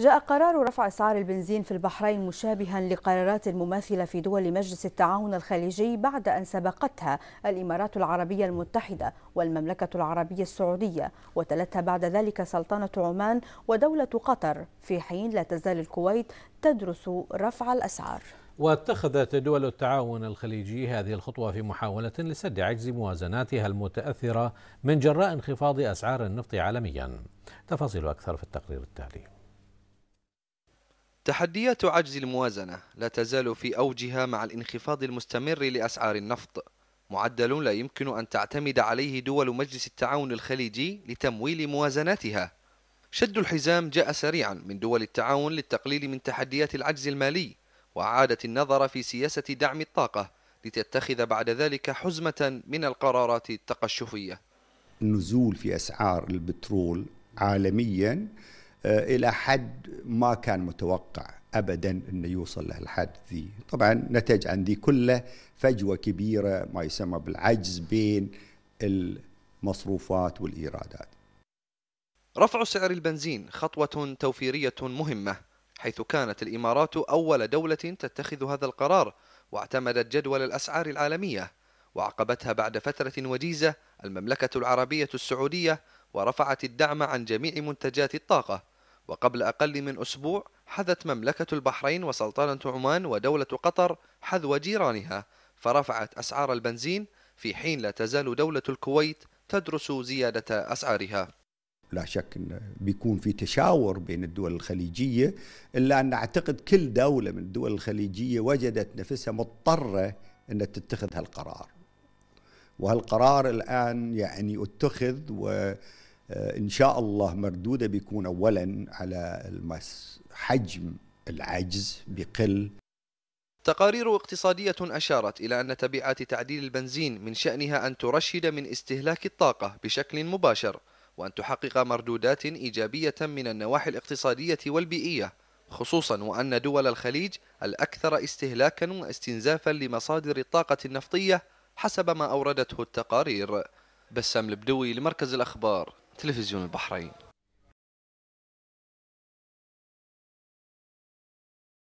جاء قرار رفع أسعار البنزين في البحرين مشابها لقرارات مماثلة في دول مجلس التعاون الخليجي بعد أن سبقتها الإمارات العربية المتحدة والمملكة العربية السعودية وتلتها بعد ذلك سلطنة عمان ودولة قطر في حين لا تزال الكويت تدرس رفع الأسعار واتخذت دول التعاون الخليجي هذه الخطوة في محاولة لسد عجز موازناتها المتأثرة من جراء انخفاض أسعار النفط عالميا تفاصيل أكثر في التقرير التالي تحديات عجز الموازنة لا تزال في أوجها مع الانخفاض المستمر لأسعار النفط معدل لا يمكن أن تعتمد عليه دول مجلس التعاون الخليجي لتمويل موازناتها شد الحزام جاء سريعا من دول التعاون للتقليل من تحديات العجز المالي وأعادت النظر في سياسة دعم الطاقة لتتخذ بعد ذلك حزمة من القرارات التقشفية النزول في أسعار البترول عالميا آه، الى حد ما كان متوقع ابدا انه يوصل لهالحد ذي طبعا نتج عن ذي كله فجوه كبيره ما يسمى بالعجز بين المصروفات والايرادات رفع سعر البنزين خطوه توفيريه مهمه حيث كانت الامارات اول دوله تتخذ هذا القرار واعتمدت جدول الاسعار العالميه وعقبتها بعد فتره وجيزه المملكه العربيه السعوديه ورفعت الدعم عن جميع منتجات الطاقه وقبل أقل من أسبوع حذت مملكة البحرين وسلطنة عمان ودولة قطر حذو جيرانها فرفعت أسعار البنزين في حين لا تزال دولة الكويت تدرس زيادة أسعارها لا شك أن بيكون في تشاور بين الدول الخليجية إلا أن أعتقد كل دولة من الدول الخليجية وجدت نفسها مضطرة أن تتخذ هالقرار وهالقرار الآن يعني اتخذ و آه، ان شاء الله مردوده بيكون اولا على المس حجم العجز بقل تقارير اقتصادية أشارت إلى أن تبعات تعديل البنزين من شأنها أن ترشد من استهلاك الطاقة بشكل مباشر وأن تحقق مردودات إيجابية من النواحي الاقتصادية والبيئية خصوصا وأن دول الخليج الأكثر استهلاكا واستنزافا لمصادر الطاقة النفطية حسب ما أوردته التقارير بسام البدوي لمركز الأخبار تلفزيون البحرين